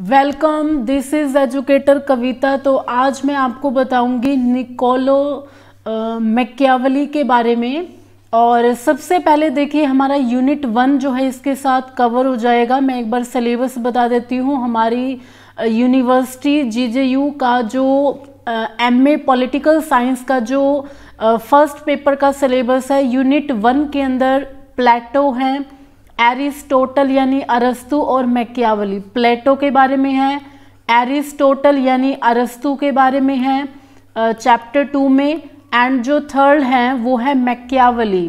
welcome this is educator Kavita तो आज मैं आपको बताऊंगी निकोलो मैक्यावली के बारे में और सबसे पहले देखिए हमारा यूनिट वन जो है इसके साथ कवर हो जाएगा मैं एक बार सिलेबस बता देती हूँ हमारी यूनिवर्सिटी जीजेयू का जो एम ए पॉलिटिकल साइंस का जो फर्स्ट पेपर का सिलेबस है यूनिट वन के अंदर प्लेटो हैं एरिस्टोटल यानी अरस्तु और मैकियावली प्लेटो के बारे में है एरिस्टोटल यानी अरस्तु के बारे में है चैप्टर टू में एंड जो थर्ड है वो है मैकियावली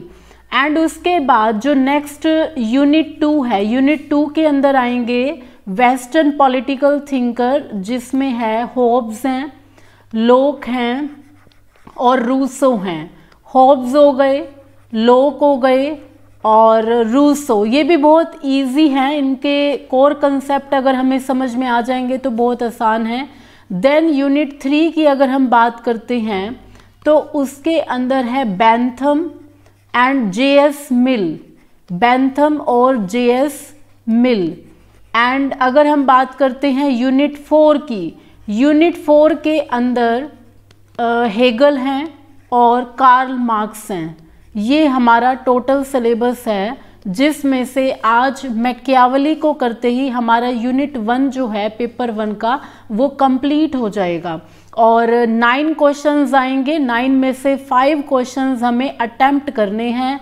एंड उसके बाद जो नेक्स्ट यूनिट टू है यूनिट टू के अंदर आएंगे वेस्टर्न पॉलिटिकल थिंकर जिसमें है होब्स हैं लोक हैं और रूसो हैं होब्स हो गए लोक हो गए और रूसो ये भी बहुत इजी हैं इनके कोर कंसेप्ट अगर हमें समझ में आ जाएंगे तो बहुत आसान है देन यूनिट थ्री की अगर हम बात करते हैं तो उसके अंदर है Bentham and JS Mill Bentham और जेएस मिल एंड अगर हम बात करते हैं यूनिट फोर की यूनिट फोर के अंदर हेगल हैं और कार्ल मार्क्स हैं ये हमारा टोटल सिलेबस है जिसमें से आज मैक्यावली को करते ही हमारा यूनिट वन जो है पेपर वन का वो कंप्लीट हो जाएगा और नाइन क्वेश्चंस आएंगे नाइन में से फाइव क्वेश्चंस हमें अटैम्प्ट करने हैं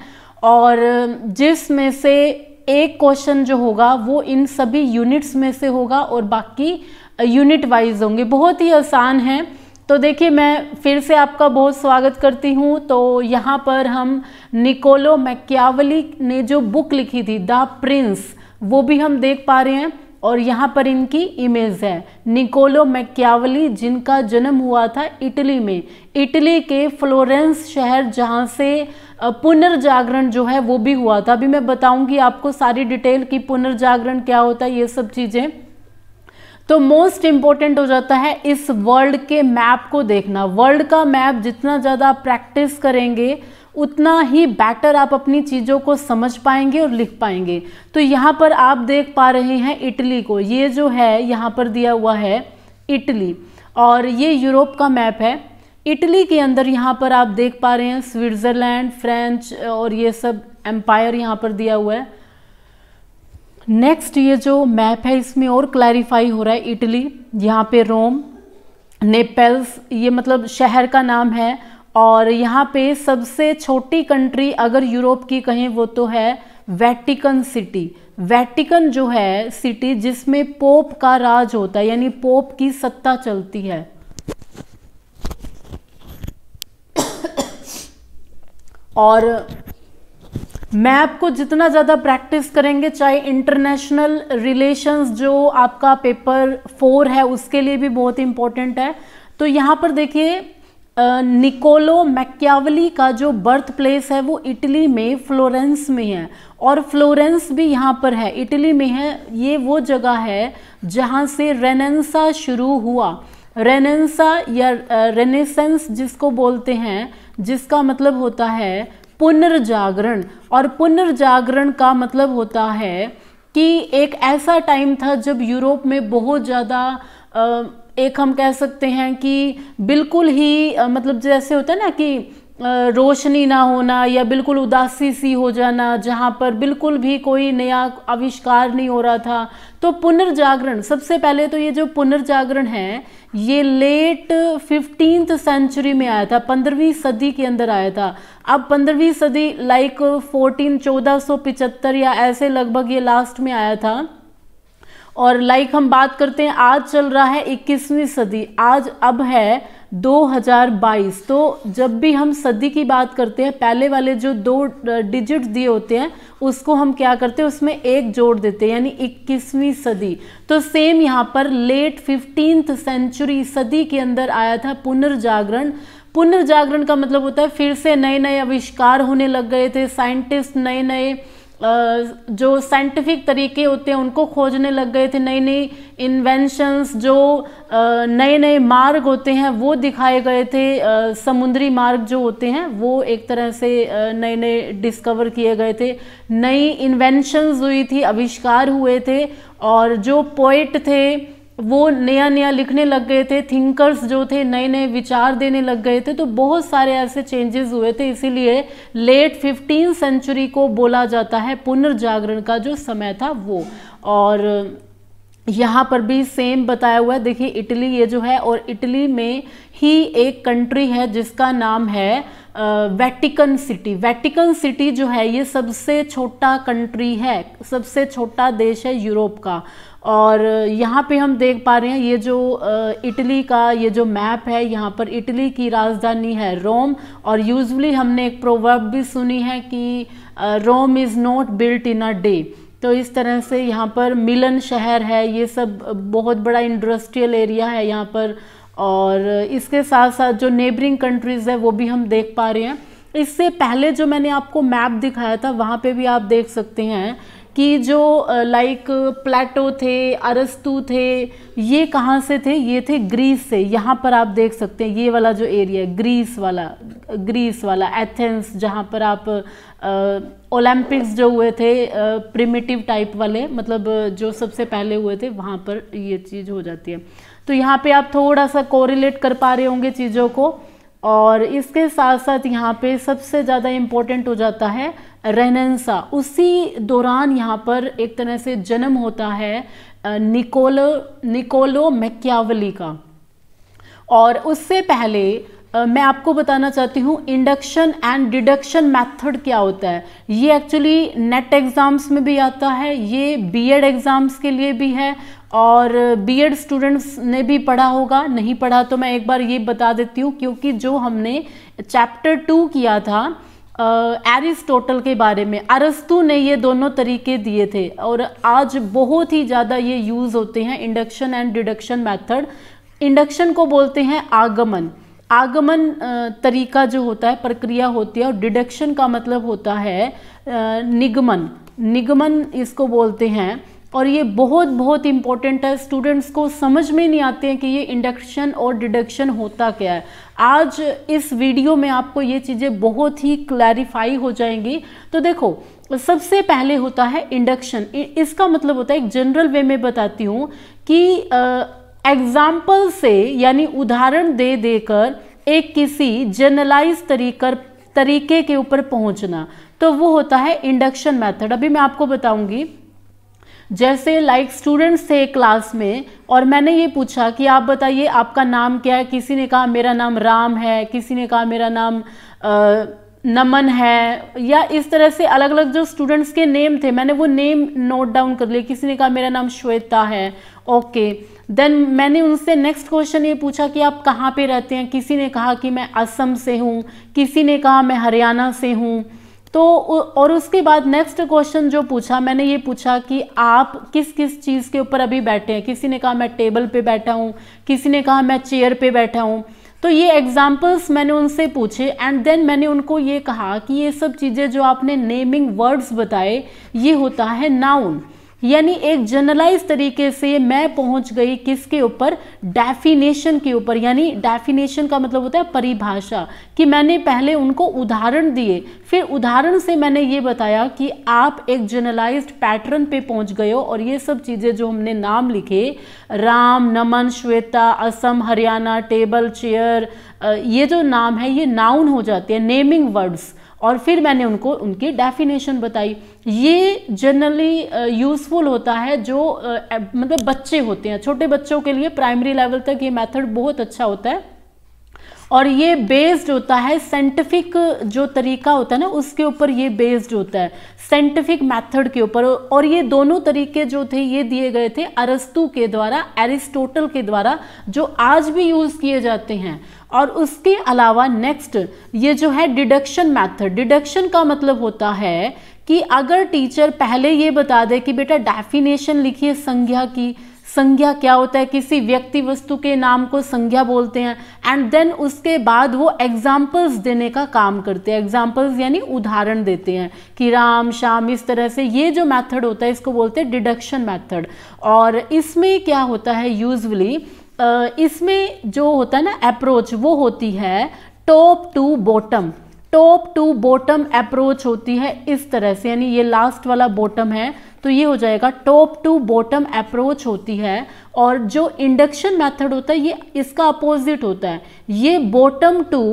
और जिसमें से एक क्वेश्चन जो होगा वो इन सभी यूनिट्स में से होगा और बाकी यूनिट वाइज होंगे बहुत ही आसान है तो देखिए मैं फिर से आपका बहुत स्वागत करती हूँ तो यहाँ पर हम निकोलो मैक्यावली ने जो बुक लिखी थी द प्रिंस वो भी हम देख पा रहे हैं और यहाँ पर इनकी इमेज है निकोलो मैक्यावली जिनका जन्म हुआ था इटली में इटली के फ्लोरेंस शहर जहाँ से पुनर्जागरण जो है वो भी हुआ था अभी मैं बताऊँगी आपको सारी डिटेल की पुनर्जागरण क्या होता है ये सब चीज़ें तो मोस्ट इम्पॉर्टेंट हो जाता है इस वर्ल्ड के मैप को देखना वर्ल्ड का मैप जितना ज़्यादा प्रैक्टिस करेंगे उतना ही बेटर आप अपनी चीज़ों को समझ पाएंगे और लिख पाएंगे तो यहाँ पर आप देख पा रहे हैं इटली को ये जो है यहाँ पर दिया हुआ है इटली और ये यूरोप का मैप है इटली के अंदर यहाँ पर आप देख पा रहे हैं स्विट्ज़रलैंड फ्रेंच और ये सब एम्पायर यहाँ पर दिया हुआ है नेक्स्ट ये जो मैप है इसमें और क्लैरिफाई हो रहा है इटली यहाँ पे रोम नेपल्स ये मतलब शहर का नाम है और यहाँ पे सबसे छोटी कंट्री अगर यूरोप की कहें वो तो है वैटिकन सिटी वैटिकन जो है सिटी जिसमें पोप का राज होता है यानी पोप की सत्ता चलती है और मैप को जितना ज़्यादा प्रैक्टिस करेंगे चाहे इंटरनेशनल रिलेशंस जो आपका पेपर फोर है उसके लिए भी बहुत इम्पोर्टेंट है तो यहाँ पर देखिए निकोलो मैक्यावली का जो बर्थ प्लेस है वो इटली में फ्लोरेंस में है और फ्लोरेंस भी यहाँ पर है इटली में है ये वो जगह है जहाँ से रेनेंसा शुरू हुआ रेनेंसा या रेनेसेंस जिसको बोलते हैं जिसका मतलब होता है पुनर्जागरण और पुनर्जागरण का मतलब होता है कि एक ऐसा टाइम था जब यूरोप में बहुत ज़्यादा एक हम कह सकते हैं कि बिल्कुल ही मतलब जैसे होता है ना कि रोशनी ना होना या बिल्कुल उदासी सी हो जाना जहाँ पर बिल्कुल भी कोई नया आविष्कार नहीं हो रहा था तो पुनर्जागरण सबसे पहले तो ये जो पुनर्जागरण है ये लेट फिफ्टींथ सेंचुरी में आया था पंद्रहवीं सदी के अंदर आया था अब पंद्रहवीं सदी लाइक फोर्टीन चौदह सौ पिचहत्तर या ऐसे लगभग ये लास्ट में आया था और लाइक हम बात करते हैं आज चल रहा है इक्कीसवीं सदी आज अब है 2022 तो जब भी हम सदी की बात करते हैं पहले वाले जो दो डिजिट दिए होते हैं उसको हम क्या करते हैं उसमें एक जोड़ देते हैं यानी इक्कीसवीं सदी तो सेम यहाँ पर लेट फिफ्टींथ सेंचुरी सदी के अंदर आया था पुनर्जागरण पुनर्जागरण का मतलब होता है फिर से नए नए आविष्कार होने लग गए थे साइंटिस्ट नए नए जो साइंटिफिक तरीके होते हैं उनको खोजने लग गए थे नई नई इन्वेंशंस जो नए नए मार्ग होते हैं वो दिखाए गए थे समुद्री मार्ग जो होते हैं वो एक तरह से नए नए डिस्कवर किए गए थे नई इन्वेंशंस हुई थी आविष्कार हुए थे और जो पोइट थे वो नया नया लिखने लग गए थे थिंकर्स जो थे नए नए विचार देने लग गए थे तो बहुत सारे ऐसे चेंजेस हुए थे इसीलिए लेट फिफ्टीन सेंचुरी को बोला जाता है पुनर्जागरण का जो समय था वो और यहाँ पर भी सेम बताया हुआ है देखिए इटली ये जो है और इटली में ही एक कंट्री है जिसका नाम है वेटिकन सिटी वेटिकन सिटी जो है ये सबसे छोटा कंट्री है सबसे छोटा देश है यूरोप का और यहाँ पे हम देख पा रहे हैं ये जो इटली का ये जो मैप है यहाँ पर इटली की राजधानी है रोम और यूजली हमने एक प्रोवर्ब भी सुनी है कि Rome is not built in a day तो इस तरह से यहाँ पर मिलन शहर है ये सब बहुत बड़ा इंडस्ट्रियल एरिया है यहाँ पर और इसके साथ साथ जो नेबरिंग कंट्रीज़ है वो भी हम देख पा रहे हैं इससे पहले जो मैंने आपको मैप दिखाया था वहाँ पे भी आप देख सकते हैं कि जो लाइक प्लेटो थे अरस्तु थे ये कहाँ से थे ये थे ग्रीस से यहाँ पर आप देख सकते हैं ये वाला जो एरिया है ग्रीस वाला ग्रीस वाला एथेंस जहाँ पर आप ओलंपिक्स जो हुए थे प्रिमिटिव टाइप वाले मतलब जो सबसे पहले हुए थे वहाँ पर ये चीज़ हो जाती है तो यहाँ पे आप थोड़ा सा कोरिलेट कर पा रहे होंगे चीज़ों को और इसके साथ साथ यहाँ पे सबसे ज़्यादा इम्पोर्टेंट हो जाता है रेनेंसा उसी दौरान यहाँ पर एक तरह से जन्म होता है निकोलो निकोलो मैक्यावली का और उससे पहले मैं आपको बताना चाहती हूँ इंडक्शन एंड डिडक्शन मेथड क्या होता है ये एक्चुअली नेट एग्ज़ाम्स में भी आता है ये बीएड एग्ज़ाम्स के लिए भी है और बीएड स्टूडेंट्स ने भी पढ़ा होगा नहीं पढ़ा तो मैं एक बार ये बता देती हूँ क्योंकि जो हमने चैप्टर टू किया था एरिस्टोटल के बारे में अरस्तु ने ये दोनों तरीके दिए थे और आज बहुत ही ज़्यादा ये यूज़ होते हैं induction and deduction method induction को बोलते हैं आगमन आगमन तरीका जो होता है प्रक्रिया होती है और डिडक्शन का मतलब होता है निगमन निगमन इसको बोलते हैं और ये बहुत बहुत इम्पॉर्टेंट है स्टूडेंट्स को समझ में नहीं आते हैं कि ये इंडक्शन और डिडक्शन होता क्या है आज इस वीडियो में आपको ये चीज़ें बहुत ही क्लैरिफाई हो जाएंगी तो देखो सबसे पहले होता है इंडक्शन इसका मतलब होता है एक जनरल वे में बताती हूँ कि एग्जाम्पल से यानी उदाहरण दे देकर एक किसी जनरलाइज तरीकर तरीके के ऊपर पहुंचना तो वो होता है इंडक्शन मेथड अभी मैं आपको बताऊंगी जैसे लाइक स्टूडेंट्स थे क्लास में और मैंने ये पूछा कि आप बताइए आपका नाम क्या है किसी ने कहा मेरा नाम राम है किसी ने कहा मेरा नाम आ, नमन है या इस तरह से अलग अलग जो स्टूडेंट्स के नेम थे मैंने वो नेम नोट डाउन कर लिए किसी ने कहा मेरा नाम श्वेता है ओके देन मैंने उनसे नेक्स्ट क्वेश्चन ये पूछा कि आप कहाँ पे रहते हैं किसी ने कहा कि मैं असम से हूँ किसी ने कहा मैं हरियाणा से हूँ तो और उसके बाद नेक्स्ट क्वेश्चन जो पूछा मैंने ये पूछा कि आप किस किस चीज़ के ऊपर अभी बैठे हैं किसी ने कहा मैं टेबल पे बैठा हूँ किसी ने कहा मैं चेयर पे बैठा हूँ तो ये एग्जाम्पल्स मैंने उनसे पूछे एंड देन मैंने उनको ये कहा कि ये सब चीज़ें जो आपने नेमिंग वर्ड्स बताए ये होता है नाउन यानी एक जनरलाइज तरीके से मैं पहुंच गई किसके ऊपर डेफिनेशन के ऊपर यानी डेफिनेशन का मतलब होता है परिभाषा कि मैंने पहले उनको उदाहरण दिए फिर उदाहरण से मैंने ये बताया कि आप एक जनरलाइज पैटर्न पे पहुंच गए हो और ये सब चीज़ें जो हमने नाम लिखे राम नमन श्वेता असम हरियाणा टेबल चेयर ये जो नाम है ये नाउन हो जाते हैं नेमिंग वर्ड्स और फिर मैंने उनको उनकी डेफिनेशन बताई ये जनरली यूज़फुल होता है जो मतलब बच्चे होते हैं छोटे बच्चों के लिए प्राइमरी लेवल तक ये मेथड बहुत अच्छा होता है और ये बेस्ड होता है साइंटिफिक जो तरीका होता है ना उसके ऊपर ये बेस्ड होता है साइंटिफिक मेथड के ऊपर और ये दोनों तरीके जो थे ये दिए गए थे अरस्तु के द्वारा एरिस्टोटल के द्वारा जो आज भी यूज़ किए जाते हैं और उसके अलावा नेक्स्ट ये जो है डिडक्शन मेथड डिडक्शन का मतलब होता है कि अगर टीचर पहले ये बता दे कि बेटा डेफिनेशन लिखिए संज्ञा की संज्ञा क्या होता है किसी व्यक्ति वस्तु के नाम को संज्ञा बोलते हैं एंड देन उसके बाद वो एग्जाम्पल्स देने का काम करते हैं एग्जाम्पल्स यानी उदाहरण देते हैं कि राम शाम इस तरह से ये जो मैथड होता है इसको बोलते हैं डिडक्शन मैथड और इसमें क्या होता है यूजली इसमें जो होता है ना अप्रोच वो होती है top to bottom top to bottom approach होती है इस तरह से यानी ये लास्ट वाला बॉटम है तो ये हो जाएगा टॉप टू बॉटम अप्रोच होती है और जो इंडक्शन मेथड होता है ये इसका अपोजिट होता है ये बॉटम टू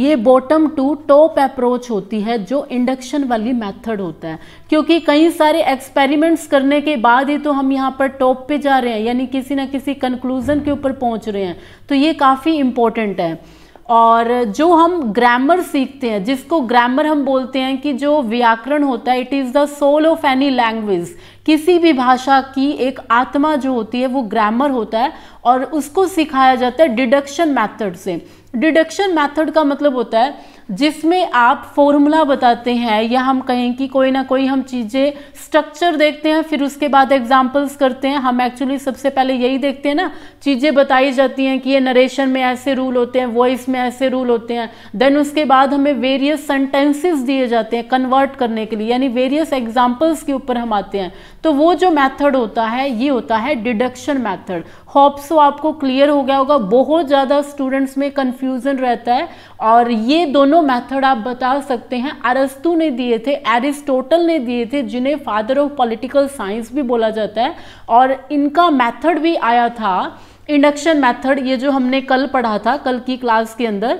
ये बॉटम टू टॉप अप्रोच होती है जो इंडक्शन वाली मेथड होता है क्योंकि कई सारे एक्सपेरिमेंट्स करने के बाद ही तो हम यहाँ पर टॉप पे जा रहे हैं यानी किसी ना किसी कंक्लूजन के ऊपर पहुँच रहे हैं तो ये काफ़ी इंपॉर्टेंट है और जो हम ग्रामर सीखते हैं जिसको ग्रामर हम बोलते हैं कि जो व्याकरण होता है it is the soul of any language किसी भी भाषा की एक आत्मा जो होती है वो ग्रामर होता है और उसको सिखाया जाता है डिडक्शन मैथड से डिडक्शन मेथड का मतलब होता है जिसमें आप फॉर्मूला बताते हैं या हम कहें कि कोई ना कोई हम चीज़ें स्ट्रक्चर देखते हैं फिर उसके बाद एग्जाम्पल्स करते हैं हम एक्चुअली सबसे पहले यही देखते हैं ना चीज़ें बताई जाती हैं कि ये नरेशन में ऐसे रूल होते हैं वॉइस में ऐसे रूल होते हैं देन उसके बाद हमें वेरियस सेंटेंसेस दिए जाते हैं कन्वर्ट करने के लिए यानी वेरियस एग्जाम्पल्स के ऊपर हम आते हैं तो वो जो मैथड होता है ये होता है डिडक्शन मैथड होप्स सो तो आपको क्लियर हो गया होगा बहुत ज़्यादा स्टूडेंट्स में कन्फ्यूज़न रहता है और ये दोनों मेथड आप बता सकते हैं अरस्तु ने दिए थे एरिस्टोटल ने दिए थे जिन्हें फादर ऑफ पॉलिटिकल साइंस भी बोला जाता है और इनका मेथड भी आया था इंडक्शन मेथड ये जो हमने कल पढ़ा था कल की क्लास के अंदर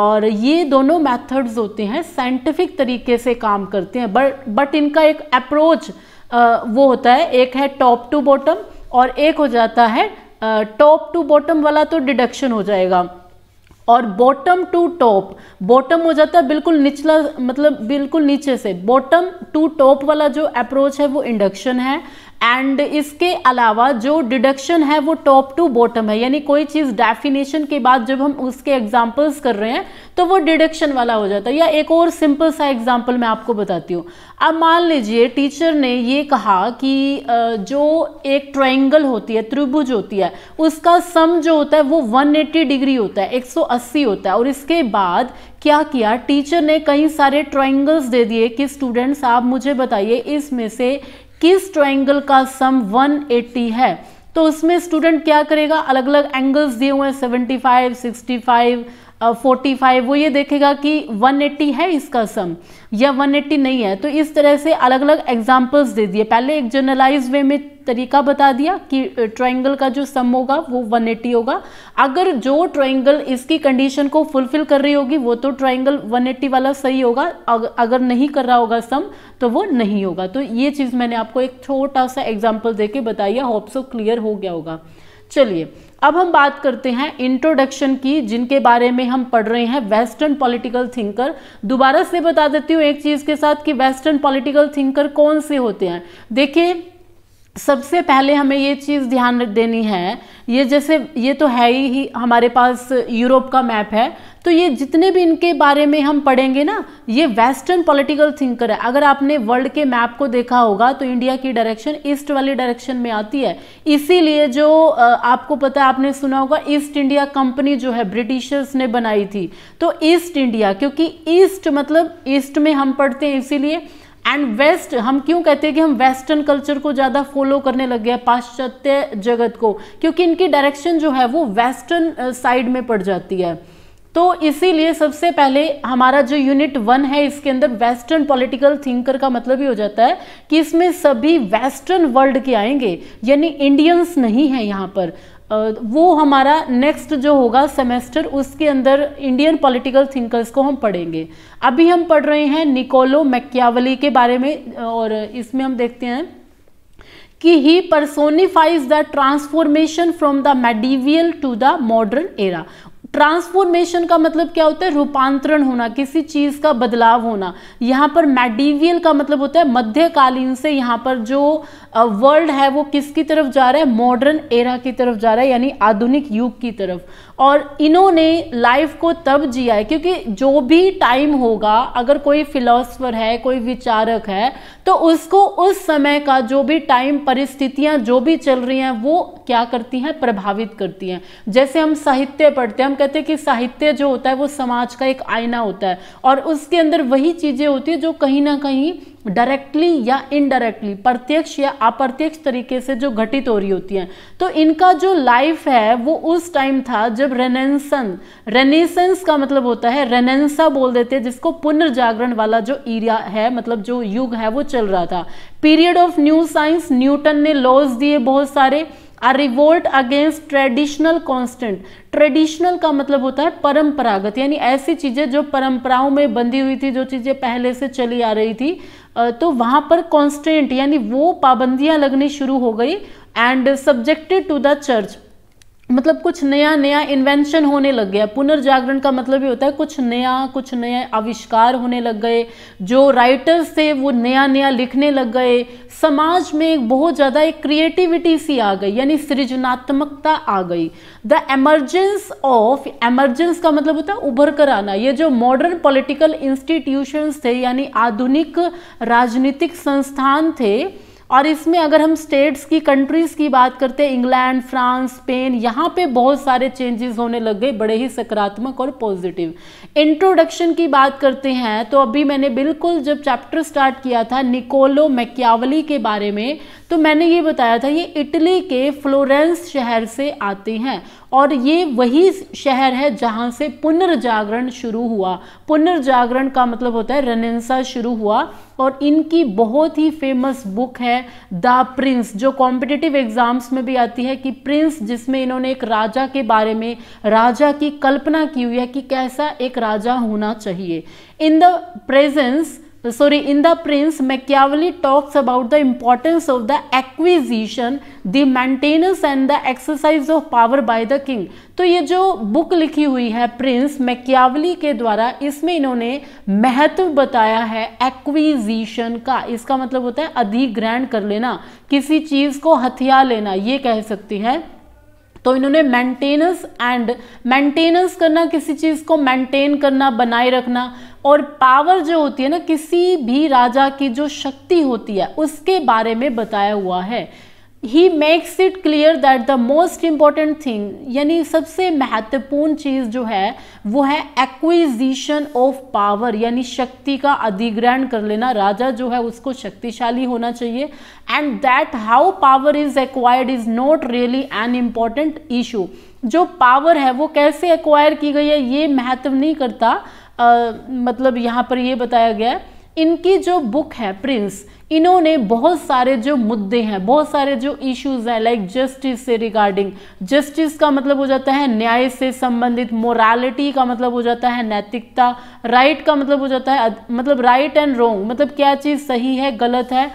और ये दोनों मैथड्स होते हैं साइंटिफिक तरीके से काम करते हैं बट बट इनका एक अप्रोच वो होता है एक है टॉप टू बॉटम और एक हो जाता है टॉप टू बॉटम वाला तो डिडक्शन हो जाएगा और बॉटम टू टॉप बॉटम हो जाता है बिल्कुल निचला मतलब बिल्कुल नीचे से बॉटम टू टॉप वाला जो अप्रोच है वो इंडक्शन है एंड इसके अलावा जो डिडक्शन है वो टॉप टू बॉटम है यानी कोई चीज़ डेफिनेशन के बाद जब हम उसके एग्जाम्पल्स कर रहे हैं तो वो डिडक्शन वाला हो जाता है या एक और सिंपल सा एग्जाम्पल मैं आपको बताती हूँ अब मान लीजिए टीचर ने ये कहा कि जो एक ट्राइंगल होती है त्रिभुज होती है उसका सम जो होता है वो वन डिग्री होता है एक होता है और इसके बाद क्या किया टीचर ने कई सारे ट्राइंगल्स दे दिए कि स्टूडेंट्स आप मुझे बताइए इसमें से किस ट्राइंगल का सम 180 है तो उसमें स्टूडेंट क्या करेगा अलग अलग एंगल्स दिए हुए हैं 75, 65 फोर्टी फाइव वो ये देखेगा कि वन एट्टी है इसका सम या वन एट्टी नहीं है तो इस तरह से अलग अलग एग्जाम्पल्स दे दिए पहले एक जर्नलाइज वे में तरीका बता दिया कि ट्रायंगल का जो सम होगा वो 180 होगा अगर जो ट्रायंगल इसकी कंडीशन को फुलफिल कर रही होगी वो तो ट्रायंगल 180 वाला सही होगा अगर नहीं कर रहा होगा सम तो वो नहीं होगा तो ये चीज़ मैंने आपको एक छोटा सा एग्जाम्पल दे के बताइए होप क्लियर हो गया होगा चलिए अब हम बात करते हैं इंट्रोडक्शन की जिनके बारे में हम पढ़ रहे हैं वेस्टर्न पॉलिटिकल थिंकर दोबारा से बता देती हूँ एक चीज़ के साथ कि वेस्टर्न पॉलिटिकल थिंकर कौन से होते हैं देखिए सबसे पहले हमें ये चीज़ ध्यान देनी है ये जैसे ये तो है ही, ही हमारे पास यूरोप का मैप है तो ये जितने भी इनके बारे में हम पढ़ेंगे ना ये वेस्टर्न पॉलिटिकल थिंकर है अगर आपने वर्ल्ड के मैप को देखा होगा तो इंडिया की डायरेक्शन ईस्ट वाली डायरेक्शन में आती है इसीलिए जो आपको पता है आपने सुना होगा ईस्ट इंडिया कंपनी जो है ब्रिटिशर्स ने बनाई थी तो ईस्ट इंडिया क्योंकि ईस्ट मतलब ईस्ट में हम पढ़ते हैं इसीलिए एंड वेस्ट हम क्यों कहते हैं कि हम वेस्टर्न कल्चर को ज़्यादा फॉलो करने लग गए पाश्चात्य जगत को क्योंकि इनकी डायरेक्शन जो है वो वेस्टर्न साइड में पड़ जाती है तो इसीलिए सबसे पहले हमारा जो यूनिट वन है इसके अंदर वेस्टर्न पॉलिटिकल थिंकर का मतलब ये हो जाता है कि इसमें सभी वेस्टर्न वर्ल्ड के आएंगे यानी इंडियंस नहीं है यहाँ पर वो हमारा नेक्स्ट जो होगा सेमेस्टर उसके अंदर इंडियन पॉलिटिकल थिंकर्स को हम पढ़ेंगे अभी हम पढ़ रहे हैं निकोलो मैक्यावली के बारे में और इसमें हम देखते हैं कि he personifies the transformation from the medieval to the modern era transformation का मतलब क्या होता है रूपांतरण होना किसी चीज़ का बदलाव होना यहाँ पर मेडिवियल का मतलब होता है मध्यकालीन से यहाँ पर जो वर्ल्ड है वो किसकी तरफ जा रहा है मॉडर्न एरा की तरफ जा रहा है यानी आधुनिक युग की तरफ और इन्होंने लाइफ को तब जिया है क्योंकि जो भी टाइम होगा अगर कोई फिलोसफर है कोई विचारक है तो उसको उस समय का जो भी टाइम परिस्थितियाँ जो भी चल रही हैं वो क्या करती हैं प्रभावित करती हैं जैसे हम साहित्य पढ़ते हैं हम कहते हैं कि साहित्य जो होता है वो समाज का एक आईना होता है और उसके अंदर वही चीज़ें होती है जो कहीं ना कहीं डायरेक्टली या इनडायरेक्टली प्रत्यक्ष या अप्रत्यक्ष तरीके से जो घटित हो रही होती हैं तो इनका जो लाइफ है वो उस टाइम था जब रेनेसन रेनेसेंस का मतलब होता है रेनेसा बोल देते हैं जिसको पुनर्जागरण वाला जो एरिया है मतलब जो युग है वो चल रहा था period of new science Newton ने लॉज दिए बहुत सारे a revolt against traditional constant traditional का मतलब होता है परंपरागत यानी ऐसी चीज़ें जो परंपराओं में बंधी हुई थी जो चीज़ें पहले से चली आ रही थी तो वहां पर कॉन्स्टेंट यानी वो पाबंदियाँ लगनी शुरू हो गई and subjected to the church मतलब कुछ नया नया इन्वेंशन होने लग गया पुनर्जागरण का मतलब ये होता है कुछ नया कुछ नया आविष्कार होने लग गए जो राइटर्स थे वो नया नया लिखने लग गए समाज में एक बहुत ज़्यादा एक क्रिएटिविटी सी आ गई यानी सृजनात्मकता आ गई द एमरजेंस ऑफ एमरजेंस का मतलब होता है उभर कर आना ये जो मॉडर्न पॉलिटिकल इंस्टीट्यूशंस थे यानी आधुनिक राजनीतिक संस्थान थे और इसमें अगर हम स्टेट्स की कंट्रीज़ की बात करते हैं इंग्लैंड फ्रांस स्पेन यहाँ पे बहुत सारे चेंजेस होने लग गए बड़े ही सकारात्मक और पॉजिटिव इंट्रोडक्शन की बात करते हैं तो अभी मैंने बिल्कुल जब चैप्टर स्टार्ट किया था निकोलो मैक्यावली के बारे में तो मैंने ये बताया था ये इटली के फ्लोरेंस शहर से आते हैं और ये वही शहर है जहाँ से पुनर्जागरण शुरू हुआ पुनर्जागरण का मतलब होता है रनेंसा शुरू हुआ और इनकी बहुत ही फेमस बुक है द प्रिंस जो कॉम्पिटिटिव एग्ज़ाम्स में भी आती है कि प्रिंस जिसमें इन्होंने एक राजा के बारे में राजा की कल्पना की हुई है कि कैसा एक राजा होना चाहिए in the presence sorry in the prince Machiavelli talks about the importance of the acquisition the maintenance and the exercise of power by the king तो ये जो बुक लिखी हुई है प्रिंस मैक्यावली के द्वारा इसमें इन्होंने महत्व बताया है एक्विजिशन का इसका मतलब होता है अधिग्रहण कर लेना किसी चीज को हथिया लेना ये कह सकती है तो इन्होंने मेंटेनेंस एंड मेंटेनेंस करना किसी चीज़ को मेंटेन करना बनाए रखना और पावर जो होती है ना किसी भी राजा की जो शक्ति होती है उसके बारे में बताया हुआ है he makes it clear that the most important thing यानी सबसे महत्वपूर्ण चीज़ जो है वो है एक्विजिशन ऑफ पावर यानी शक्ति का अधिग्रहण कर लेना राजा जो है उसको शक्तिशाली होना चाहिए and that how power is acquired is not really an important issue जो पावर है वो कैसे एक्वायर की गई है ये महत्व नहीं करता आ, मतलब यहाँ पर ये बताया गया है इनकी जो बुक है प्रिंस इन्होंने बहुत सारे जो मुद्दे हैं बहुत सारे जो इश्यूज हैं लाइक जस्टिस से रिगार्डिंग जस्टिस का मतलब हो जाता है न्याय से संबंधित मोरालिटी का मतलब हो जाता है नैतिकता राइट का मतलब हो जाता है मतलब राइट एंड रोंग मतलब क्या चीज़ सही है गलत है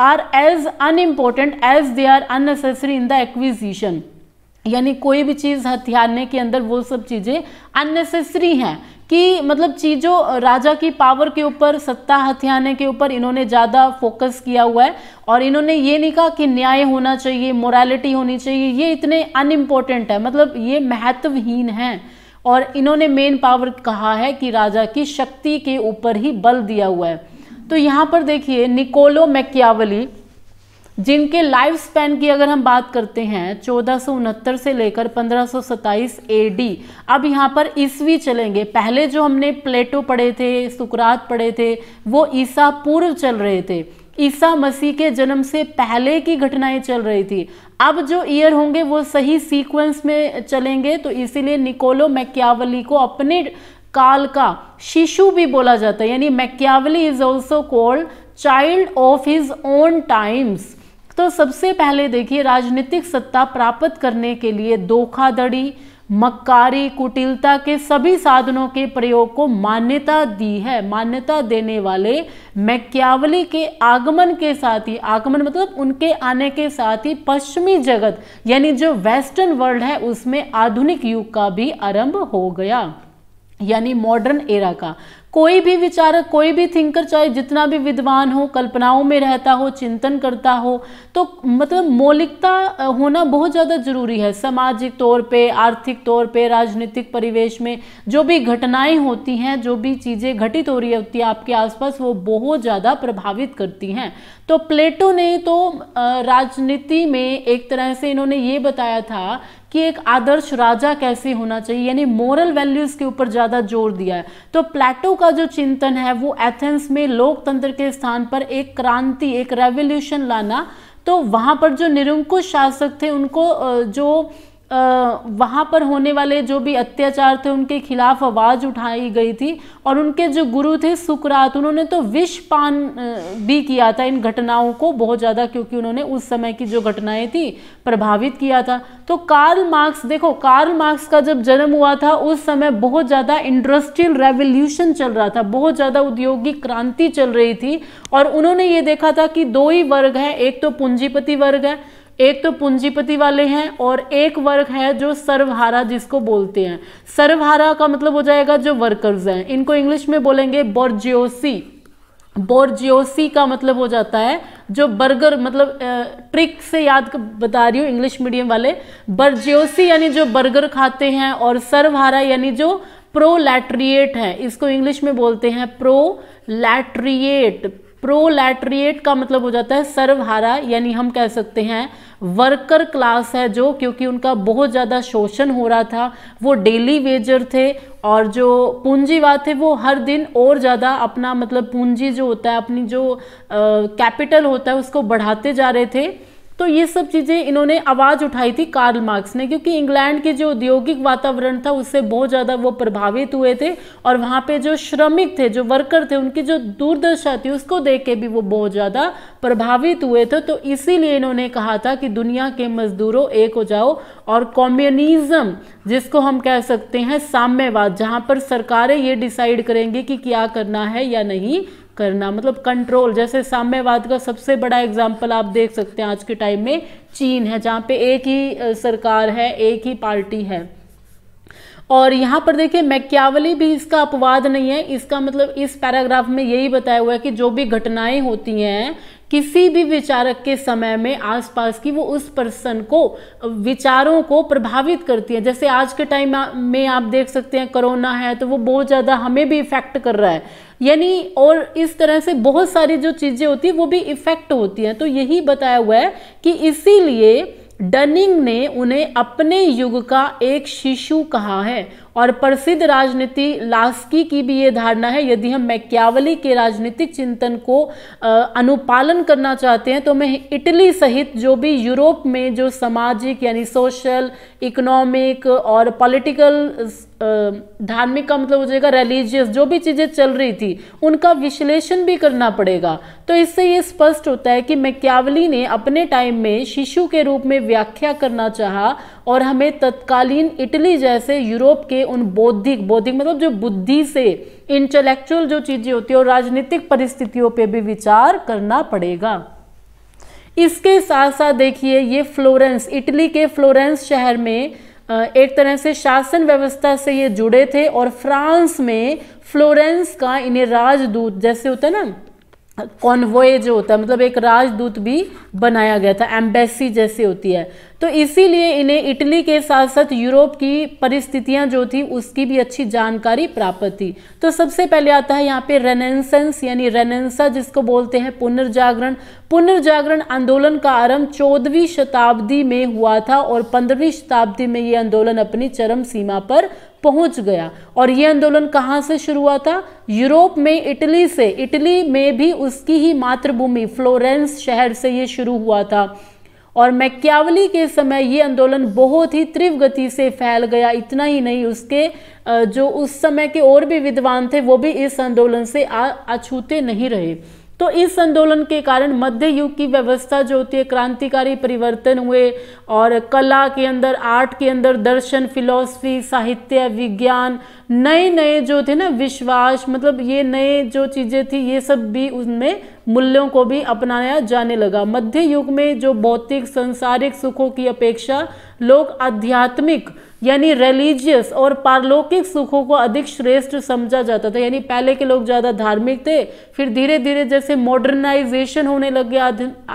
are as unimportant as they are unnecessary in the acquisition यानी कोई भी चीज़ हथियारने के अंदर वो सब चीज़ें अननेसेसरी हैं कि मतलब चीज़ों राजा की पावर के ऊपर सत्ता हथियाने के ऊपर इन्होंने ज़्यादा फोकस किया हुआ है और इन्होंने ये नहीं कहा कि न्याय होना चाहिए मोरालिटी होनी चाहिए ये इतने अनइम्पॉर्टेंट है मतलब ये महत्वहीन हैं और इन्होंने मेन पावर कहा है कि राजा की शक्ति के ऊपर ही बल दिया हुआ है तो यहाँ पर देखिए निकोलो मैक्यावली जिनके लाइफ स्पैन की अगर हम बात करते हैं चौदह से लेकर पंद्रह सौ एडी अब यहाँ पर ईस्वी चलेंगे पहले जो हमने प्लेटो पढ़े थे सुकरात पढ़े थे वो ईसा पूर्व चल रहे थे ईसा मसीह के जन्म से पहले की घटनाएं चल रही थी अब जो ईयर होंगे वो सही सीक्वेंस में चलेंगे तो इसीलिए निकोलो मैक्यावली को अपने काल का शिशु भी बोला जाता है यानी Machiavelli is also called child of his own times तो सबसे पहले देखिए राजनीतिक सत्ता प्राप्त करने के लिए धोखाधड़ी मक्कारी कुटिलता के सभी साधनों के प्रयोग को मान्यता दी है मान्यता देने वाले मैक्यावली के आगमन के साथ ही आगमन मतलब उनके आने के साथ ही पश्चिमी जगत यानी जो वेस्टर्न वर्ल्ड है उसमें आधुनिक युग का भी आरंभ हो गया यानी मॉडर्न एरा का कोई भी विचारक कोई भी थिंकर चाहे जितना भी विद्वान हो कल्पनाओं में रहता हो चिंतन करता हो तो मतलब मौलिकता होना बहुत ज़्यादा ज़रूरी है सामाजिक तौर पे आर्थिक तौर पे राजनीतिक परिवेश में जो भी घटनाएं होती हैं जो भी चीज़ें घटित हो रही होती है आपके आसपास वो बहुत ज़्यादा प्रभावित करती हैं तो प्लेटो ने तो राजनीति में एक तरह से इन्होंने ये बताया था कि एक आदर्श राजा कैसे होना चाहिए यानी मॉरल वैल्यूज़ के ऊपर ज़्यादा जोर दिया है तो प्लेटो का का जो चिंतन है वो एथेंस में लोकतंत्र के स्थान पर एक क्रांति एक रेवोल्यूशन लाना तो वहाँ पर जो निरंकुश शासक थे उनको जो वहाँ पर होने वाले जो भी अत्याचार थे उनके खिलाफ आवाज़ उठाई गई थी और उनके जो गुरु थे सुकरात उन्होंने तो विष पान भी किया था इन घटनाओं को बहुत ज़्यादा क्योंकि उन्होंने उस समय की जो घटनाएं थी प्रभावित किया था तो कार्ल मार्क्स देखो कार्ल मार्क्स का जब जन्म हुआ था उस समय बहुत ज़्यादा इंडस्ट्रियल रेवोल्यूशन चल रहा था बहुत ज़्यादा औद्योगिक क्रांति चल रही थी और उन्होंने ये देखा था कि दो ही वर्ग हैं एक तो पूंजीपति वर्ग है एक तो पूंजीपति वाले हैं और एक वर्ग है जो सर्वहारा जिसको बोलते हैं सर्वहारा का मतलब हो जाएगा जो वर्कर्स हैं इनको इंग्लिश में बोलेंगे बोर्जियोसी बोर्जियोसी का मतलब हो जाता है जो बर्गर मतलब ट्रिक से याद बता रही हूँ इंग्लिश मीडियम वाले बर्जियोसी यानी जो बर्गर खाते हैं और सर्वहारा यानी जो प्रोलैट्रिएट है इसको इंग्लिश में बोलते हैं प्रोलैट्रिएट प्रोलैट्रिएट का मतलब हो जाता है सर्वहारा यानी हम कह सकते हैं वर्कर क्लास है जो क्योंकि उनका बहुत ज़्यादा शोषण हो रहा था वो डेली वेजर थे और जो पूंजीवाद थे वो हर दिन और ज़्यादा अपना मतलब पूंजी जो होता है अपनी जो कैपिटल होता है उसको बढ़ाते जा रहे थे तो ये सब चीज़ें इन्होंने आवाज़ उठाई थी कार्ल मार्क्स ने क्योंकि इंग्लैंड के जो औद्योगिक वातावरण था उससे बहुत ज़्यादा वो प्रभावित हुए थे और वहाँ पे जो श्रमिक थे जो वर्कर थे उनकी जो दूरदर्शा थी उसको देख के भी वो बहुत ज़्यादा प्रभावित हुए थे तो इसीलिए इन्होंने कहा था कि दुनिया के मजदूरों एक हो जाओ और कॉम्युनिज्म जिसको हम कह सकते हैं साम्यवाद जहाँ पर सरकारें ये डिसाइड करेंगी कि क्या करना है या नहीं करना मतलब कंट्रोल जैसे साम्यवाद का सबसे बड़ा एग्जाम्पल आप देख सकते हैं आज के टाइम में चीन है जहाँ पे एक ही सरकार है एक ही पार्टी है और यहाँ पर देखिए मैक्यावली भी इसका अपवाद नहीं है इसका मतलब इस पैराग्राफ में यही बताया हुआ है कि जो भी घटनाएं होती हैं किसी भी विचारक के समय में आसपास की वो उस पर्सन को विचारों को प्रभावित करती है जैसे आज के टाइम में आप देख सकते हैं कोरोना है तो वो बहुत ज़्यादा हमें भी इफेक्ट कर रहा है यानी और इस तरह से बहुत सारी जो चीज़ें होती हैं वो भी इफ़ेक्ट होती हैं तो यही बताया हुआ है कि इसीलिए डनिंग ने उन्हें अपने युग का एक शिशु कहा है और प्रसिद्ध राजनीति लास्की की भी ये धारणा है यदि हम मैक्यावली के राजनीतिक चिंतन को अनुपालन करना चाहते हैं तो हमें इटली सहित जो भी यूरोप में जो सामाजिक यानी सोशल इकोनॉमिक और पॉलिटिकल धार्मिक का मतलब हो जाएगा रिलीजियस जो भी चीज़ें चल रही थी उनका विश्लेषण भी करना पड़ेगा तो इससे ये स्पष्ट होता है कि मैक्यावली ने अपने टाइम में शिशु के रूप में व्याख्या करना चाहा और हमें तत्कालीन इटली जैसे यूरोप के उन बौद्धिक बौद्धिक मतलब जो बुद्धि से इंटेलेक्चुअल जो चीज़ें होती है और राजनीतिक परिस्थितियों पे भी विचार करना पड़ेगा इसके साथ साथ देखिए ये फ्लोरेंस इटली के फ्लोरेंस शहर में एक तरह से शासन व्यवस्था से ये जुड़े थे और फ्रांस में फ्लोरेंस का इन्हें राजदूत जैसे होता है ना कॉन्वॉय जो होता है मतलब एक राजदूत भी बनाया गया था एम्बेसी जैसे होती है तो इसीलिए इन्हें इटली के साथ साथ यूरोप की परिस्थितियां जो थी उसकी भी अच्छी जानकारी प्राप्त थी तो सबसे पहले आता है यहाँ पे रेनेसेंस यानी रेनेसा जिसको बोलते हैं पुनर्जागरण पुनर्जागरण आंदोलन का आरंभ चौदहवीं शताब्दी में हुआ था और पंद्रहवीं शताब्दी में ये आंदोलन अपनी चरम सीमा पर पहुंच गया और यह आंदोलन कहां से शुरू हुआ था यूरोप में इटली से इटली में भी उसकी ही मातृभूमि फ्लोरेंस शहर से ये शुरू हुआ था और मैक्यावली के समय ये आंदोलन बहुत ही तीव्र गति से फैल गया इतना ही नहीं उसके जो उस समय के और भी विद्वान थे वो भी इस आंदोलन से अछूते नहीं रहे तो इस आंदोलन के कारण मध्य युग की व्यवस्था जो होती है क्रांतिकारी परिवर्तन हुए और कला के अंदर आर्ट के अंदर दर्शन फिलॉसफी साहित्य विज्ञान नए नए जो थे ना विश्वास मतलब ये नए जो चीज़ें थी ये सब भी उनमें मूल्यों को भी अपनाया जाने लगा मध्य युग में जो भौतिक संसारिक सुखों की अपेक्षा लोग आध्यात्मिक यानी रिलीजियस और पारलौकिक सुखों को अधिक श्रेष्ठ समझा जाता था यानी पहले के लोग ज़्यादा धार्मिक थे फिर धीरे धीरे जैसे मॉडर्नाइजेशन होने लग गया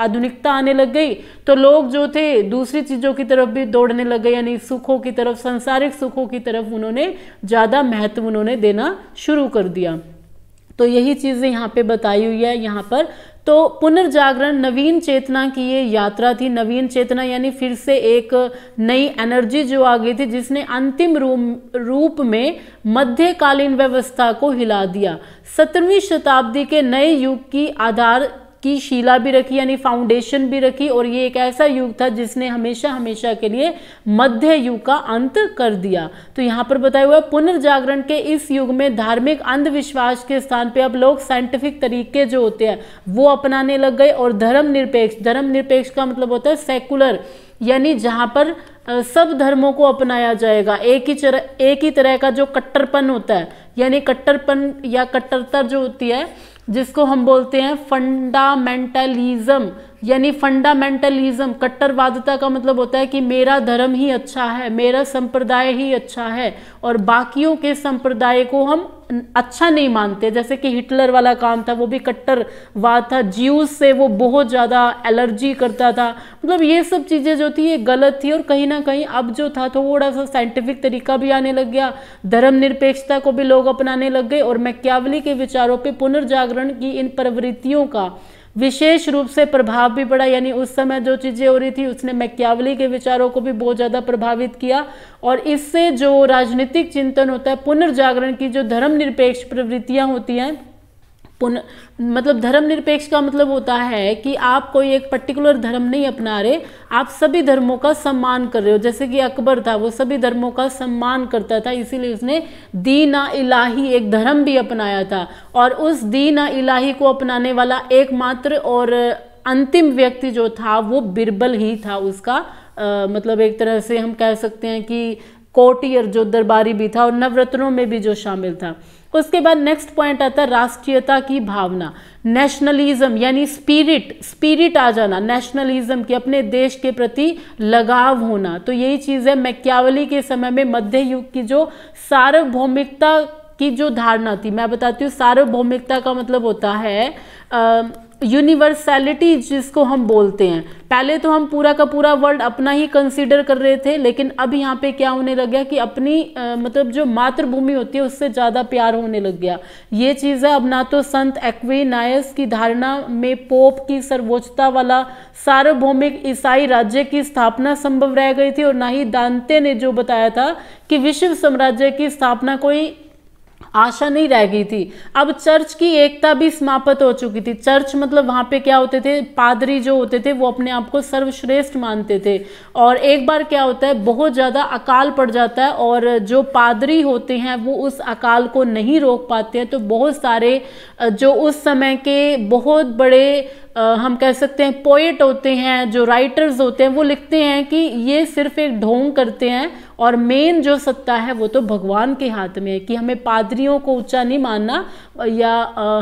आधुनिकता आने लग गई तो लोग जो थे दूसरी चीज़ों की तरफ भी दौड़ने लग गए यानी सुखों की तरफ सांसारिक सुखों की तरफ उन्होंने ज़्यादा महत्व उन्होंने देना शुरू कर दिया तो यही चीज़ें यहाँ पे बताई हुई है यहाँ पर तो पुनर्जागरण नवीन चेतना की ये यात्रा थी नवीन चेतना यानी फिर से एक नई एनर्जी जो आ गई थी जिसने अंतिम रूप रूप में मध्यकालीन व्यवस्था को हिला दिया सत्रहवीं शताब्दी के नए युग की आधार की शिला भी रखी यानी फाउंडेशन भी रखी और ये एक ऐसा युग था जिसने हमेशा हमेशा के लिए मध्य युग का अंत कर दिया तो यहाँ पर बताया हुआ पुनर्जागरण के इस युग में धार्मिक अंधविश्वास के स्थान पे अब लोग साइंटिफिक तरीके जो होते हैं वो अपनाने लग गए और धर्म निरपेक्ष धर्म निरपेक्ष का मतलब होता है सेकुलर यानी जहाँ पर सब धर्मों को अपनाया जाएगा एक ही चर एक ही तरह का जो कट्टरपन होता है यानी कट्टरपन या कट्टरता जो होती है जिसको हम बोलते हैं फंडामेंटलिज्म यानी फंडामेंटलिज्म कट्टरवादता का मतलब होता है कि मेरा धर्म ही अच्छा है मेरा संप्रदाय ही अच्छा है और बाकियों के संप्रदाय को हम अच्छा नहीं मानते जैसे कि हिटलर वाला काम था वो भी कट्टरवाद था ज्यूज से वो बहुत ज़्यादा एलर्जी करता था मतलब ये सब चीज़ें जो थी ये गलत थी और कहीं ना कहीं अब जो था तो थोड़ा सा साइंटिफिक तरीका भी आने लग गया धर्मनिरपेक्षता को भी लोग अपनाने लग गए और मैक्यावली के विचारों पर पुनर्जागरण की इन प्रवृत्तियों का विशेष रूप से प्रभाव भी पड़ा यानी उस समय जो चीज़ें हो रही थी उसने मैक्यावली के विचारों को भी बहुत ज़्यादा प्रभावित किया और इससे जो राजनीतिक चिंतन होता है पुनर्जागरण की जो धर्मनिरपेक्ष प्रवृत्तियाँ होती हैं पुनः मतलब धर्मनिरपेक्ष का मतलब होता है कि आप कोई एक पर्टिकुलर धर्म नहीं अपना रहे आप सभी धर्मों का सम्मान कर रहे हो जैसे कि अकबर था वो सभी धर्मों का सम्मान करता था इसीलिए उसने दीना इलाही एक धर्म भी अपनाया था और उस दीना इलाही को अपनाने वाला एकमात्र और अंतिम व्यक्ति जो था वो बिरबल ही था उसका आ, मतलब एक तरह से हम कह सकते हैं कि कोटियर जो दरबारी भी था और नवरत्नों में भी जो शामिल था उसके बाद नेक्स्ट पॉइंट आता है राष्ट्रीयता की भावना नेशनलिज्म यानी स्पिरिट स्पिरिट आ जाना नेशनलिज्म के अपने देश के प्रति लगाव होना तो यही चीज़ है मैक्यावली के समय में मध्य युग की जो सार्वभौमिकता की जो धारणा थी मैं बताती हूँ सार्वभौमिकता का मतलब होता है आ, यूनिवर्सैलिटी जिसको हम बोलते हैं पहले तो हम पूरा का पूरा वर्ल्ड अपना ही कंसीडर कर रहे थे लेकिन अब यहाँ पे क्या होने लग गया कि अपनी आ, मतलब जो मातृभूमि होती है उससे ज़्यादा प्यार होने लग गया ये चीज़ है अब ना तो संत एक्वेनायस की धारणा में पोप की सर्वोच्चता वाला सार्वभौमिक ईसाई राज्य की स्थापना संभव रह गई थी और ना ही दांते ने जो बताया था कि विश्व साम्राज्य की स्थापना कोई आशा नहीं रह गई थी अब चर्च की एकता भी समाप्त हो चुकी थी चर्च मतलब वहाँ पे क्या होते थे पादरी जो होते थे वो अपने आप को सर्वश्रेष्ठ मानते थे और एक बार क्या होता है बहुत ज़्यादा अकाल पड़ जाता है और जो पादरी होते हैं वो उस अकाल को नहीं रोक पाते हैं तो बहुत सारे जो उस समय के बहुत बड़े हम कह सकते हैं पोइट होते हैं जो राइटर्स होते हैं वो लिखते हैं कि ये सिर्फ एक ढोंग करते हैं और मेन जो सत्ता है वो तो भगवान के हाथ में है कि हमें पादरियों को ऊंचा नहीं मानना या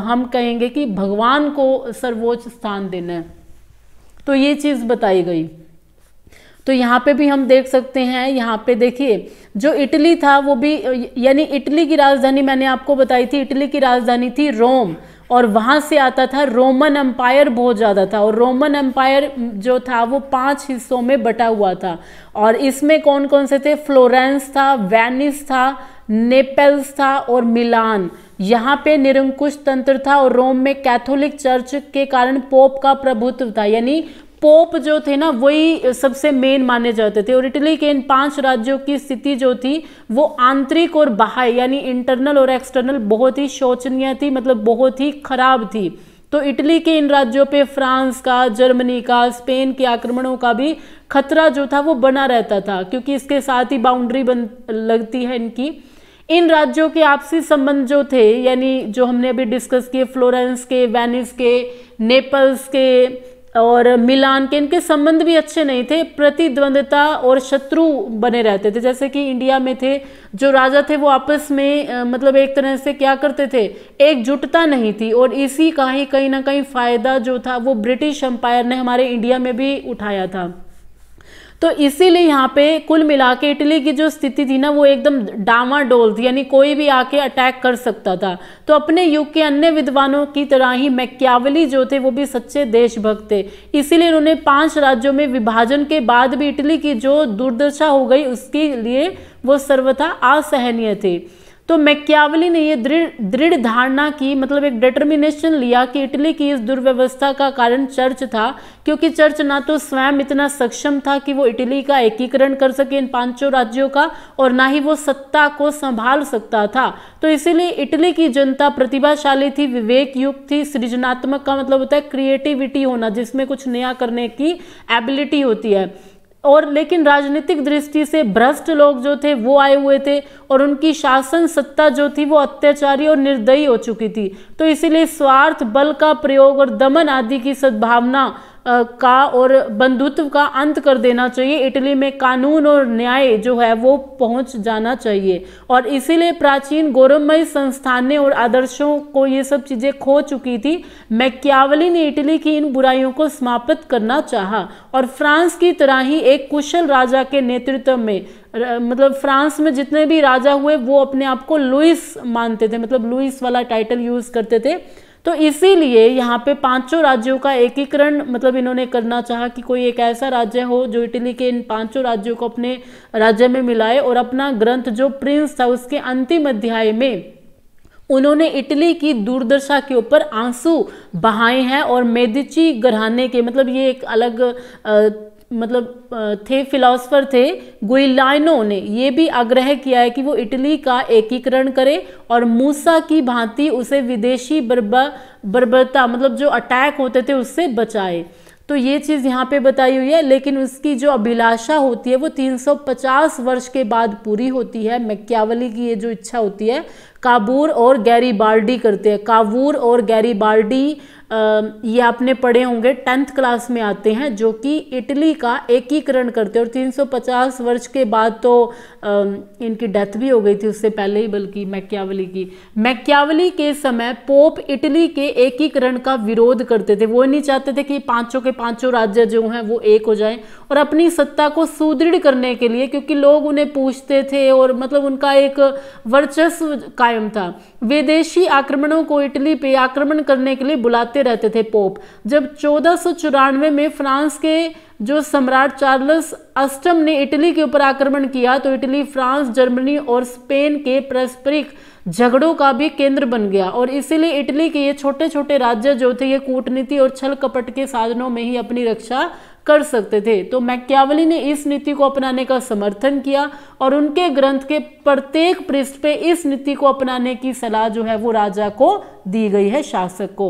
हम कहेंगे कि भगवान को सर्वोच्च स्थान देना है तो ये चीज़ बताई गई तो यहाँ पे भी हम देख सकते हैं यहाँ पे देखिए जो इटली था वो भी यानी इटली की राजधानी मैंने आपको बताई थी इटली की राजधानी थी रोम और वहाँ से आता था रोमन एम्पायर बहुत ज़्यादा था और रोमन एम्पायर जो था वो पांच हिस्सों में बटा हुआ था और इसमें कौन कौन से थे फ्लोरेंस था वेनिस था नेपल्स था और मिलान यहाँ पे निरंकुश तंत्र था और रोम में कैथोलिक चर्च के कारण पोप का प्रभुत्व था यानी पोप जो थे ना वही सबसे मेन माने जाते थे और इटली के इन पांच राज्यों की स्थिति जो थी वो आंतरिक और बाहर यानी इंटरनल और एक्सटर्नल बहुत ही शोचनीय थी मतलब बहुत ही खराब थी तो इटली के इन राज्यों पे फ्रांस का जर्मनी का स्पेन के आक्रमणों का भी खतरा जो था वो बना रहता था क्योंकि इसके साथ ही बाउंड्री बन लगती है इनकी इन राज्यों के आपसी संबंध जो थे यानी जो हमने अभी डिस्कस किए फ्लोरेंस के वेनिस के नेपल्स के और मिलान के इनके संबंध भी अच्छे नहीं थे प्रतिद्वंदता और शत्रु बने रहते थे जैसे कि इंडिया में थे जो राजा थे वो आपस में मतलब एक तरह से क्या करते थे एकजुटता नहीं थी और इसी का ही कहीं ना कहीं फ़ायदा जो था वो ब्रिटिश एम्पायर ने हमारे इंडिया में भी उठाया था तो इसीलिए यहाँ पे कुल मिला के इटली की जो स्थिति थी ना वो एकदम डोल थी यानी कोई भी आके अटैक कर सकता था तो अपने युग के अन्य विद्वानों की तरह ही मैक्यावली जो थे वो भी सच्चे देशभक्त थे इसीलिए उन्होंने पांच राज्यों में विभाजन के बाद भी इटली की जो दुर्दशा हो गई उसके लिए वो सर्वथा असहनीय थे तो मैक्यावली ने ये दृढ़ दृढ़ धारणा की मतलब एक डिटर्मिनेशन लिया कि इटली की इस दुर्व्यवस्था का कारण चर्च था क्योंकि चर्च ना तो स्वयं इतना सक्षम था कि वो इटली का एकीकरण कर सके इन पांचों राज्यों का और ना ही वो सत्ता को संभाल सकता था तो इसीलिए इटली की जनता प्रतिभाशाली थी विवेक युक्त थी सृजनात्मक का मतलब होता है क्रिएटिविटी होना जिसमें कुछ नया करने की एबिलिटी होती है और लेकिन राजनीतिक दृष्टि से भ्रष्ट लोग जो थे वो आए हुए थे और उनकी शासन सत्ता जो थी वो अत्याचारी और निर्दयी हो चुकी थी तो इसीलिए स्वार्थ बल का प्रयोग और दमन आदि की सद्भावना का और बंधुत्व का अंत कर देना चाहिए इटली में कानून और न्याय जो है वो पहुंच जाना चाहिए और इसीलिए प्राचीन गौरवमय संस्थाने और आदर्शों को ये सब चीज़ें खो चुकी थी मैक्यावली ने इटली की इन बुराइयों को समाप्त करना चाहा और फ्रांस की तरह ही एक कुशल राजा के नेतृत्व में मतलब फ्रांस में जितने भी राजा हुए वो अपने आप को लुइस मानते थे मतलब लुइस वाला टाइटल यूज़ करते थे तो इसीलिए यहाँ पे पांचों राज्यों का एकीकरण मतलब इन्होंने करना चाहा कि कोई एक ऐसा राज्य हो जो इटली के इन पांचों राज्यों को अपने राज्य में मिलाए और अपना ग्रंथ जो प्रिंस था उसके अंतिम अध्याय में उन्होंने इटली की दुर्दशा के ऊपर आंसू बहाए हैं और मेदिची घराने के मतलब ये एक अलग मतलब थे फिलोसफर थे गुइलाइनो ने ये भी आग्रह किया है कि वो इटली का एकीकरण करे और मूसा की भांति उसे विदेशी बर्बर बर्बरता मतलब जो अटैक होते थे उससे बचाए तो ये चीज़ यहाँ पे बताई हुई है लेकिन उसकी जो अभिलाषा होती है वो 350 वर्ष के बाद पूरी होती है मैक्यावली की ये जो इच्छा होती है काबूर और गैरीबाल्डी करते हैं काबूर और गैरीबाल्डी ये आपने पढ़े होंगे टेंथ क्लास में आते हैं जो कि इटली का एकीकरण करते हैं और 350 वर्ष के बाद तो इनकी डेथ भी हो गई थी उससे पहले ही बल्कि मैक्यावली की मैक्यावली के समय पोप इटली के एकीकरण का विरोध करते थे वो नहीं चाहते थे कि पांचों के पांचों राज्य जो हैं वो एक हो जाएं और अपनी सत्ता को सुदृढ़ करने के लिए क्योंकि लोग उन्हें पूछते थे और मतलब उनका एक वर्चस्व कायम था विदेशी आक्रमणों को इटली पे आक्रमण करने के लिए बुलाते करते रहते थे पोप जब चौदह में फ्रांस के जो सम्राट चार्ल्स अष्टम ने इटली के ऊपर आक्रमण किया तो इटली फ्रांस जर्मनी और स्पेन के पारस्परिक झगड़ों का भी केंद्र बन गया और इसीलिए इटली के ये छोटे छोटे राज्य जो थे ये कूटनीति और छल कपट के साधनों में ही अपनी रक्षा कर सकते थे तो मैक्यावली ने इस नीति को अपनाने का समर्थन किया और उनके ग्रंथ के प्रत्येक पृष्ठ पे इस नीति को अपनाने की सलाह जो है वो राजा को दी गई है शासक को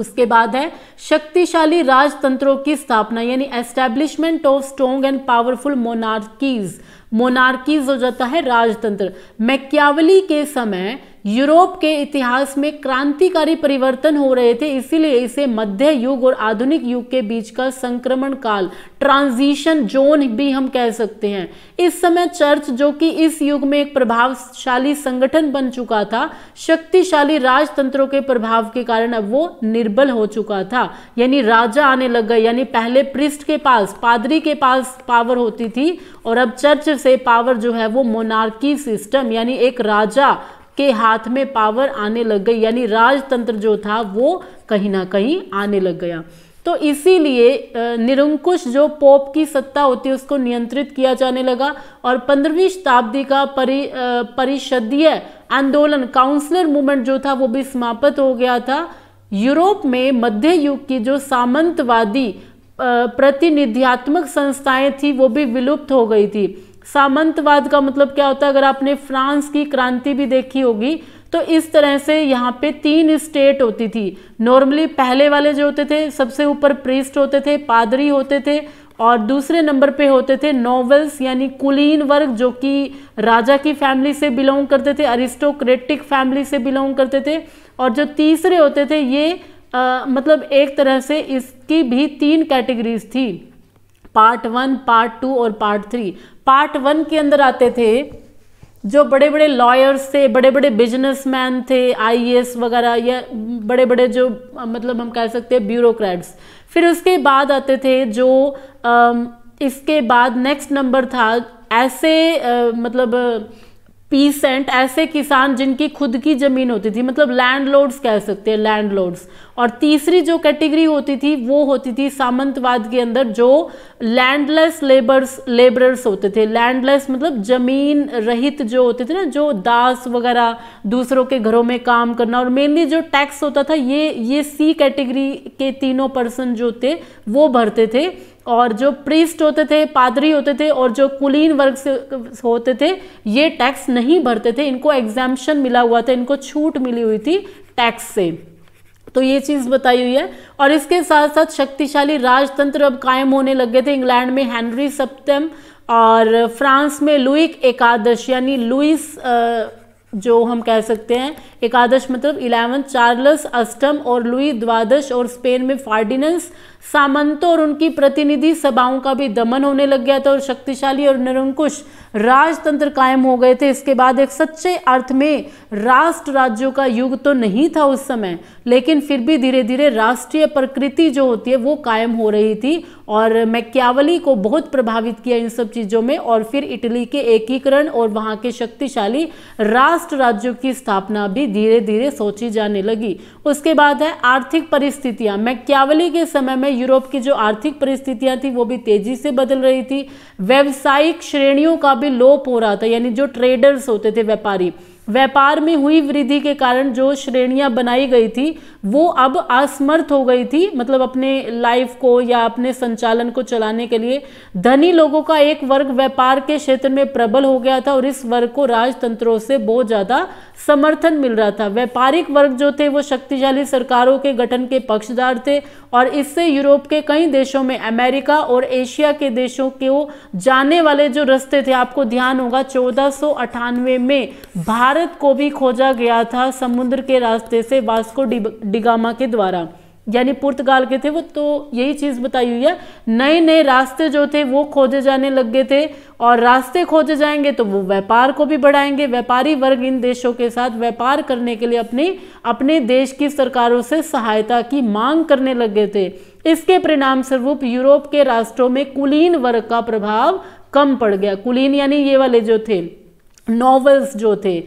उसके बाद है शक्तिशाली राजतंत्रों की स्थापना यानी establishment of strong and powerful monarchies monarchy हो जाता है राजतंत्र मैक्यावली के समय यूरोप के इतिहास में क्रांतिकारी परिवर्तन हो रहे थे इसीलिए इसे मध्य युग और आधुनिक युग के बीच का संक्रमण काल ट्रांजिशन जोन भी हम कह सकते हैं इस समय चर्च जो कि इस युग में एक प्रभावशाली संगठन बन चुका था शक्तिशाली राजतंत्रों के प्रभाव के कारण अब वो निर्बल हो चुका था यानी राजा आने लग गए यानी पहले पृष्ठ के पास पादरी के पास पावर होती थी और अब चर्च से पावर जो है वो मोनार्की सिस्टम यानी एक राजा के हाथ में पावर आने लग गई यानी राजतंत्र जो था वो कहीं ना कहीं आने लग गया तो इसीलिए निरंकुश जो पोप की सत्ता होती है उसको नियंत्रित किया जाने लगा और पंद्रहवीं शताब्दी का परि परिषदीय आंदोलन काउंसलर मूवमेंट जो था वो भी समाप्त हो गया था यूरोप में मध्य युग की जो सामंतवादी प्रतिनिधियात्मक संस्थाएं थी वो भी विलुप्त हो गई थी सामंतवाद का मतलब क्या होता है अगर आपने फ्रांस की क्रांति भी देखी होगी तो इस तरह से यहाँ पे तीन स्टेट होती थी नॉर्मली पहले वाले जो होते थे सबसे ऊपर प्रीस्ट होते थे पादरी होते थे और दूसरे नंबर पे होते थे नॉवेल्स यानी कुलीन वर्ग जो कि राजा की फैमिली से बिलोंग करते थे अरिस्टोक्रेटिक फैमिली से बिलोंग करते थे और जो तीसरे होते थे ये आ, मतलब एक तरह से इसकी भी तीन कैटेगरीज थी पार्ट वन पार्ट टू और पार्ट थ्री पार्ट वन के अंदर आते थे जो बड़े बड़े लॉयर्स थे बड़े बड़े बिजनेसमैन थे आईएएस वगैरह या बड़े बड़े जो मतलब हम कह सकते हैं ब्यूरोक्रेट्स फिर उसके बाद आते थे जो इसके बाद नेक्स्ट नंबर था ऐसे मतलब पीसेंट ऐसे किसान जिनकी खुद की ज़मीन होती थी मतलब लैंडलॉर्ड्स कह सकते हैं लैंडलॉर्ड्स और तीसरी जो कैटेगरी होती थी वो होती थी सामंतवाद के अंदर जो लैंडलेस लेबर्स लेबरर्स होते थे लैंडलेस मतलब ज़मीन रहित जो होते थे ना जो दास वगैरह दूसरों के घरों में काम करना और मेनली जो टैक्स होता था ये ये सी कैटेगरी के तीनों पर्सन जो थे वो भरते थे और जो प्रीस्ट होते थे पादरी होते थे और जो कुलीन वर्ग से होते थे ये टैक्स नहीं भरते थे इनको एग्जाम्शन मिला हुआ था इनको छूट मिली हुई थी टैक्स से तो ये चीज़ बताई हुई है और इसके साथ साथ शक्तिशाली राजतंत्र अब कायम होने लग गए थे इंग्लैंड में हेनरी सप्तम और फ्रांस में लुइक एकादश यानी लुइस जो हम कह सकते हैं एकादश मतलब इलेवन चार्लस अष्टम और लुई द्वादश और स्पेन में फार्डिनेंस सामंतों और उनकी प्रतिनिधि सभाओं का भी दमन होने लग गया था और शक्तिशाली और निरंकुश राजतंत्र कायम हो गए थे इसके बाद एक सच्चे अर्थ में राष्ट्र राज्यों का युग तो नहीं था उस समय लेकिन फिर भी धीरे धीरे राष्ट्रीय प्रकृति जो होती है वो कायम हो रही थी और मैक्यावली को बहुत प्रभावित किया इन सब चीज़ों में और फिर इटली के एकीकरण और वहाँ के शक्तिशाली राष्ट्र राज्यों की स्थापना भी धीरे धीरे सोची जाने लगी उसके बाद है आर्थिक परिस्थितियाँ मैक्यावली के समय में यूरोप की जो आर्थिक परिस्थितियां थी वो भी तेजी से बदल रही थी व्यवसायिक श्रेणियों का भी लोप हो रहा था यानी जो ट्रेडर्स होते थे व्यापारी व्यापार में हुई वृद्धि के कारण जो श्रेणियां बनाई गई थी वो अब असमर्थ हो गई थी मतलब अपने लाइफ को या अपने संचालन को चलाने के लिए धनी लोगों का एक वर्ग व्यापार के क्षेत्र में प्रबल हो गया था और इस वर्ग को राजतंत्रों से बहुत ज़्यादा समर्थन मिल रहा था व्यापारिक वर्ग जो थे वो शक्तिशाली सरकारों के गठन के पक्षदार थे और इससे यूरोप के कई देशों में अमेरिका और एशिया के देशों के जाने वाले जो रस्ते थे आपको ध्यान होगा चौदह में भारत भारत को भी खोजा गया था समुद्र के रास्ते से वास्को डिगामा के द्वारा यानी पुर्तगाल के थे वो तो यही चीज़ बताई हुई है नए नए रास्ते जो थे वो खोजे जाने लग गए थे और रास्ते खोजे जाएंगे तो वो व्यापार को भी बढ़ाएंगे व्यापारी वर्ग इन देशों के साथ व्यापार करने के लिए अपनी अपने देश की सरकारों से सहायता की मांग करने लग गए थे इसके परिणाम स्वरूप यूरोप के राष्ट्रों में कुलीन वर्ग का प्रभाव कम पड़ गया कुलीन यानी ये वाले जो थे नॉवल्स जो थे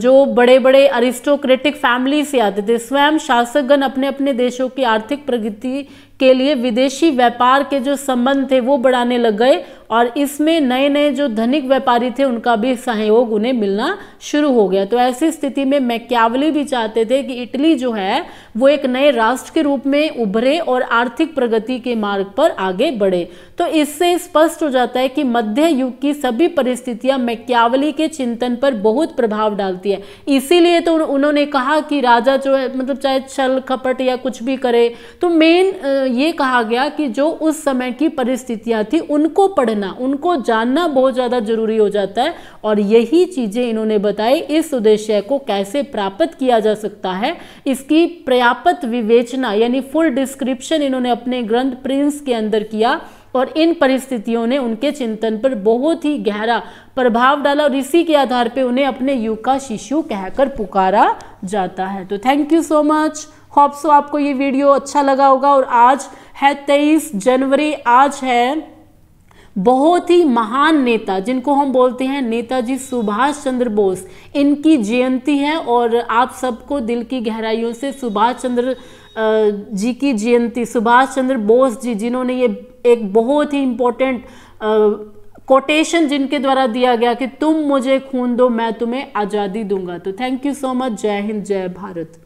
जो बड़े बड़े अरिस्टोक्रेटिक फैमिली से आते थे स्वयं शासकगण अपने अपने देशों की आर्थिक प्रगति के लिए विदेशी व्यापार के जो संबंध थे वो बढ़ाने लग गए और इसमें नए नए जो धनिक व्यापारी थे उनका भी सहयोग उन्हें मिलना शुरू हो गया तो ऐसी स्थिति में मैक्यावली भी चाहते थे कि इटली जो है वो एक नए राष्ट्र के रूप में उभरे और आर्थिक प्रगति के मार्ग पर आगे बढ़े तो इससे स्पष्ट हो जाता है कि मध्य युग की सभी परिस्थितियां मैक्यावली के चिंतन पर बहुत प्रभाव डालती है इसीलिए तो उन्होंने कहा कि राजा जो है मतलब चाहे छल खपट या कुछ भी करे तो मेन ये कहा गया कि जो उस समय की परिस्थितियाँ थी उनको पढ़ना उनको जानना बहुत ज़्यादा जरूरी हो जाता है और यही चीज़ें इन्होंने बताई इस उद्देश्य को कैसे प्राप्त किया जा सकता है इसकी पर्याप्त विवेचना यानी फुल डिस्क्रिप्शन इन्होंने अपने ग्रंथ प्रिंस के अंदर किया और इन परिस्थितियों ने उनके चिंतन पर बहुत ही गहरा प्रभाव डाला और इसी के आधार पर उन्हें अपने युग का शिशु कहकर पुकारा जाता है तो thank you so much hope so आपको ये वीडियो अच्छा लगा होगा और आज है तेईस जनवरी आज है बहुत ही महान नेता जिनको हम बोलते हैं नेताजी सुभाष चंद्र बोस इनकी जयंती है और आप सबको दिल की गहराइयों से सुभाष चंद्र जी की जयंती सुभाष चंद्र बोस जी जिन्होंने ये एक बहुत ही इम्पोर्टेंट कोटेशन जिनके द्वारा दिया गया कि तुम मुझे खून दो मैं तुम्हें आज़ादी दूंगा तो थैंक यू सो मच जय हिंद जय भारत